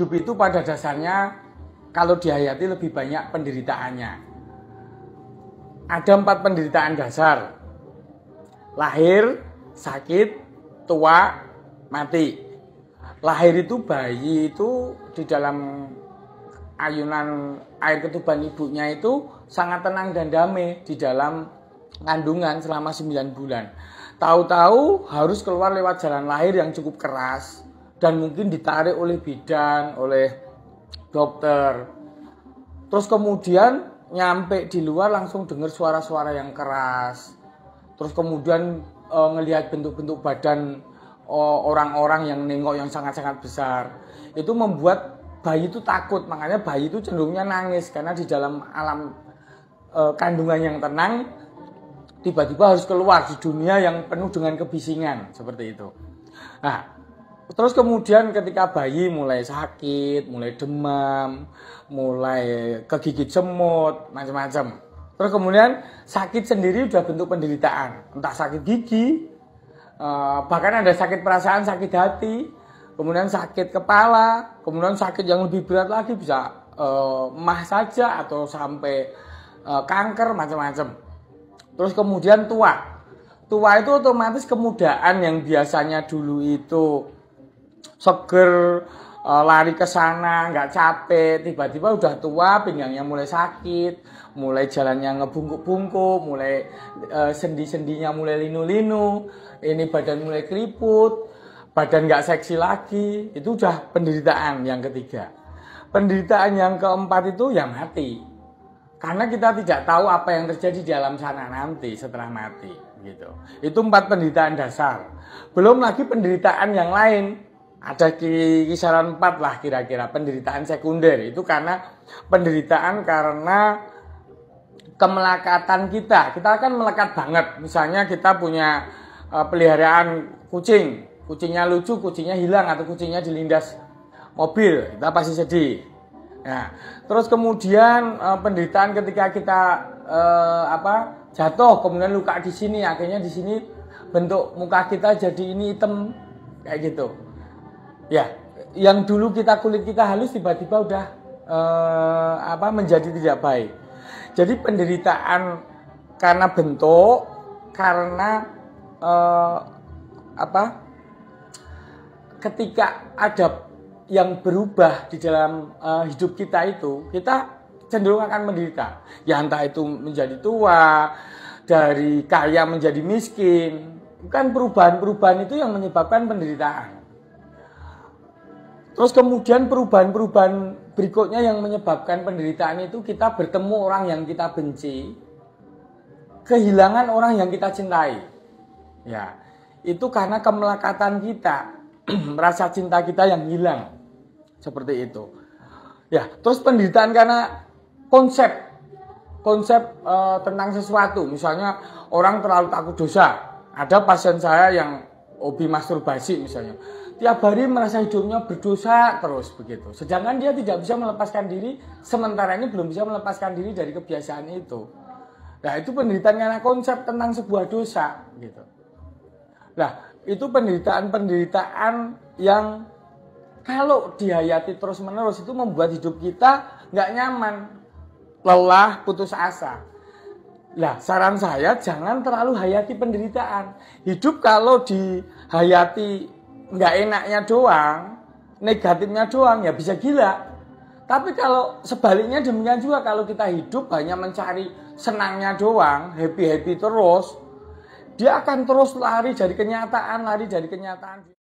hidup itu pada dasarnya kalau dihayati lebih banyak penderitaannya. Ada empat penderitaan dasar. Lahir, sakit, tua, mati. Lahir itu bayi itu di dalam ayunan air ketuban ibunya itu sangat tenang dan damai di dalam kandungan selama 9 bulan. Tahu-tahu harus keluar lewat jalan lahir yang cukup keras dan mungkin ditarik oleh bidan, oleh dokter. Terus kemudian nyampe di luar langsung dengar suara-suara yang keras. Terus kemudian e, ngelihat bentuk-bentuk badan eh, orang-orang yang nengok yang sangat-sangat besar. Itu membuat bayi itu takut, makanya bayi itu cenderungnya nangis karena di dalam alam e, kandungan yang tenang tiba-tiba harus keluar di dunia yang penuh dengan kebisingan seperti itu. Nah, Terus kemudian ketika bayi mulai sakit, mulai demam, mulai kegigit semut, macam-macam. Terus kemudian sakit sendiri udah bentuk penderitaan, entah sakit gigi, eh, bahkan ada sakit perasaan, sakit hati, kemudian sakit kepala, kemudian sakit yang lebih berat lagi bisa emah eh, saja atau sampai eh, kanker macam-macam. Terus kemudian tua, tua itu otomatis kemudaan yang biasanya dulu itu seger eh, lari ke sana nggak capek tiba-tiba udah tua pinggangnya mulai sakit mulai jalannya ngebungkuk-bungkuk mulai eh, sendi-sendinya mulai linu-linu ini badan mulai keriput badan nggak seksi lagi itu udah penderitaan yang ketiga penderitaan yang keempat itu yang mati karena kita tidak tahu apa yang terjadi di dalam sana nanti setelah mati gitu itu empat penderitaan dasar belum lagi penderitaan yang lain ada kisaran 4 lah kira-kira penderitaan sekunder itu karena penderitaan karena kemelakatan kita kita akan melekat banget misalnya kita punya uh, peliharaan kucing kucingnya lucu kucingnya hilang atau kucingnya dilindas mobil kita pasti sedih nah terus kemudian uh, penderitaan ketika kita uh, apa jatuh kemudian luka di sini akhirnya di sini bentuk muka kita jadi ini hitam kayak gitu Ya, yang dulu kita kulit kita halus tiba-tiba udah uh, apa menjadi tidak baik. Jadi penderitaan karena bentuk, karena uh, apa? Ketika ada yang berubah di dalam uh, hidup kita itu, kita cenderung akan menderita. Ya entah itu menjadi tua, dari kaya menjadi miskin. Bukan perubahan-perubahan itu yang menyebabkan penderitaan. Terus kemudian perubahan-perubahan berikutnya yang menyebabkan penderitaan itu kita bertemu orang yang kita benci, kehilangan orang yang kita cintai. Ya, itu karena kemelekatan kita, rasa cinta kita yang hilang. Seperti itu. Ya, terus penderitaan karena konsep konsep e, tentang sesuatu. Misalnya orang terlalu takut dosa. Ada pasien saya yang hobi masturbasi misalnya. Tiap hari merasa hidupnya berdosa terus begitu. Sedangkan dia tidak bisa melepaskan diri, sementara ini belum bisa melepaskan diri dari kebiasaan itu. Nah itu penderitaan karena konsep tentang sebuah dosa gitu. Nah itu penderitaan-penderitaan yang kalau dihayati terus menerus itu membuat hidup kita nggak nyaman, lelah, putus asa. Lah, saran saya jangan terlalu hayati penderitaan. Hidup kalau dihayati nggak enaknya doang, negatifnya doang, ya bisa gila. Tapi kalau sebaliknya demikian juga kalau kita hidup hanya mencari senangnya doang, happy-happy terus, dia akan terus lari dari kenyataan, lari dari kenyataan.